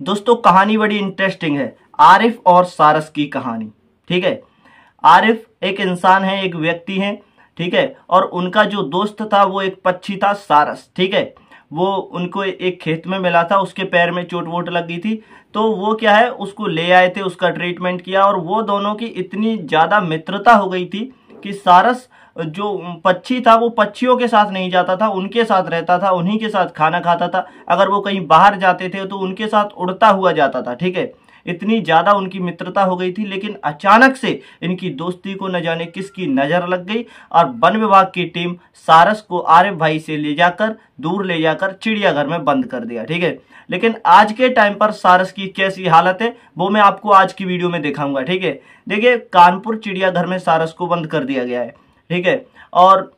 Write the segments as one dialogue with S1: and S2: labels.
S1: दोस्तों कहानी बड़ी इंटरेस्टिंग है आरिफ और सारस की कहानी ठीक है आरिफ एक इंसान है एक व्यक्ति है ठीक है और उनका जो दोस्त था वो एक पक्षी था सारस ठीक है वो उनको एक खेत में मिला था उसके पैर में चोट वोट लग गई थी तो वो क्या है उसको ले आए थे उसका ट्रीटमेंट किया और वो दोनों की इतनी ज़्यादा मित्रता हो गई थी कि सारस जो पक्षी था वो पक्षियों के साथ नहीं जाता था उनके साथ रहता था उन्हीं के साथ खाना खाता था अगर वो कहीं बाहर जाते थे तो उनके साथ उड़ता हुआ जाता था ठीक है इतनी ज़्यादा उनकी मित्रता हो गई थी लेकिन अचानक से इनकी दोस्ती को न जाने किसकी नज़र लग गई और वन विभाग की टीम सारस को आर्य भाई से ले जाकर दूर ले जाकर चिड़ियाघर में बंद कर दिया ठीक है लेकिन आज के टाइम पर सारस की कैसी हालत है वो मैं आपको आज की वीडियो में दिखाऊंगा ठीक है देखिए कानपुर चिड़ियाघर में सारस को बंद कर दिया गया है ठीक है और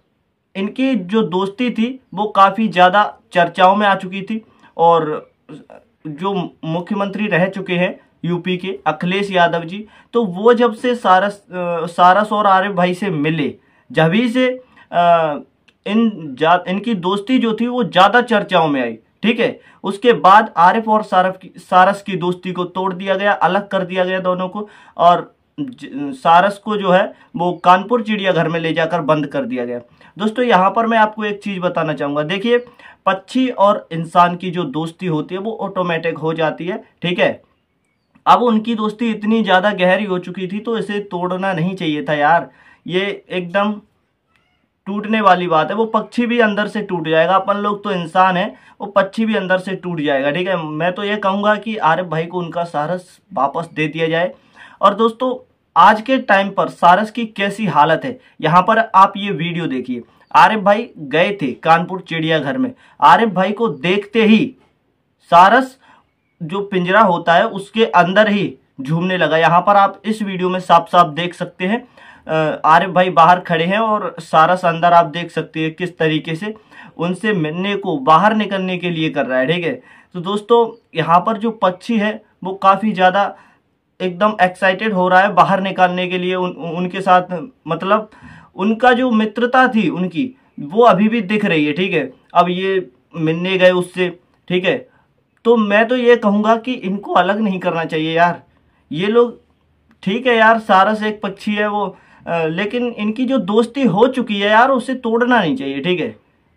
S1: इनकी जो दोस्ती थी वो काफ़ी ज़्यादा चर्चाओं में आ चुकी थी और जो मुख्यमंत्री रह चुके हैं यूपी के अखिलेश यादव जी तो वो जब से सारस सारस और आर्य भाई से मिले जभी से आ, इन जा इनकी दोस्ती जो थी वो ज़्यादा चर्चाओं में आई ठीक है उसके बाद आरिफ और सारफ की सारस की दोस्ती को तोड़ दिया गया अलग कर दिया गया दोनों को और सारस को जो है वो कानपुर चिड़ियाघर में ले जाकर बंद कर दिया गया दोस्तों यहाँ पर मैं आपको एक चीज़ बताना चाहूँगा देखिए पक्षी और इंसान की जो दोस्ती होती है वो ऑटोमेटिक हो जाती है ठीक है अब उनकी दोस्ती इतनी ज़्यादा गहरी हो चुकी थी तो इसे तोड़ना नहीं चाहिए था यार ये एकदम टूटने वाली बात है वो पक्षी भी अंदर से टूट जाएगा अपन लोग तो इंसान है वो पक्षी भी अंदर से टूट जाएगा ठीक है मैं तो ये कहूँगा कि आरिफ भाई को उनका सारस वापस दे दिया जाए और दोस्तों आज के टाइम पर सारस की कैसी हालत है यहाँ पर आप ये वीडियो देखिए आरिफ भाई गए थे कानपुर चिड़ियाघर में आरिफ भाई को देखते ही सारस जो पिंजरा होता है उसके अंदर ही झूमने लगा यहाँ पर आप इस वीडियो में साफ साफ देख सकते हैं आरिफ भाई बाहर खड़े हैं और सारस अंदर आप देख सकते हैं किस तरीके से उनसे मिलने को बाहर निकलने के लिए कर रहा है ठीक है तो दोस्तों यहाँ पर जो पक्षी है वो काफ़ी ज़्यादा एकदम एक्साइटेड हो रहा है बाहर निकालने के लिए उन, उनके साथ मतलब उनका जो मित्रता थी उनकी वो अभी भी दिख रही है ठीक है अब ये मिलने गए उससे ठीक है तो मैं तो ये कहूँगा कि इनको अलग नहीं करना चाहिए यार ये लोग ठीक है यार सारस एक पक्षी है वो आ, लेकिन इनकी जो दोस्ती हो चुकी है यार उसे तोड़ना नहीं चाहिए ठीक है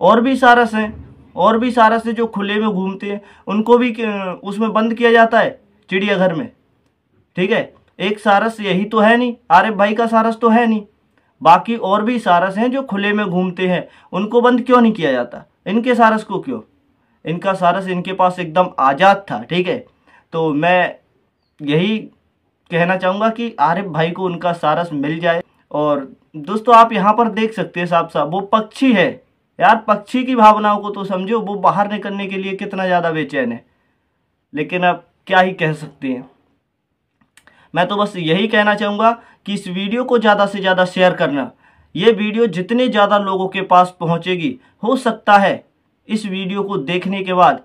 S1: और भी सारस हैं और भी सारस हैं जो खुले में घूमते हैं उनको भी उसमें बंद किया जाता है चिड़ियाघर में ठीक है एक सारस यही तो है नहीं आर्य भाई का सारस तो है नहीं बाकी और भी सारस हैं जो खुले में घूमते हैं उनको बंद क्यों नहीं किया जाता इनके सारस को क्यों इनका सारस इनके पास एकदम आज़ाद था ठीक है तो मैं यही कहना चाहूँगा कि आरिफ भाई को उनका सारस मिल जाए और दोस्तों आप यहाँ पर देख सकते हैं साहब साहब वो पक्षी है यार पक्षी की भावनाओं को तो समझो वो बाहर निकलने के लिए कितना ज़्यादा बेचैन है लेकिन अब क्या ही कह सकते हैं मैं तो बस यही कहना चाहूँगा कि इस वीडियो को ज़्यादा से ज़्यादा शेयर करना ये वीडियो जितने ज़्यादा लोगों के पास पहुँचेगी हो सकता है इस वीडियो को देखने के बाद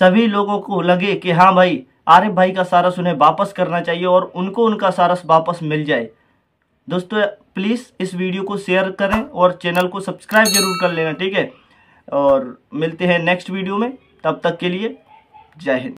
S1: सभी लोगों को लगे कि हाँ भाई आरिफ भाई का सारस उन्हें वापस करना चाहिए और उनको उनका सारस वापस मिल जाए दोस्तों प्लीज़ इस वीडियो को शेयर करें और चैनल को सब्सक्राइब जरूर कर लेना ठीक है और मिलते हैं नेक्स्ट वीडियो में तब तक के लिए जय हिंद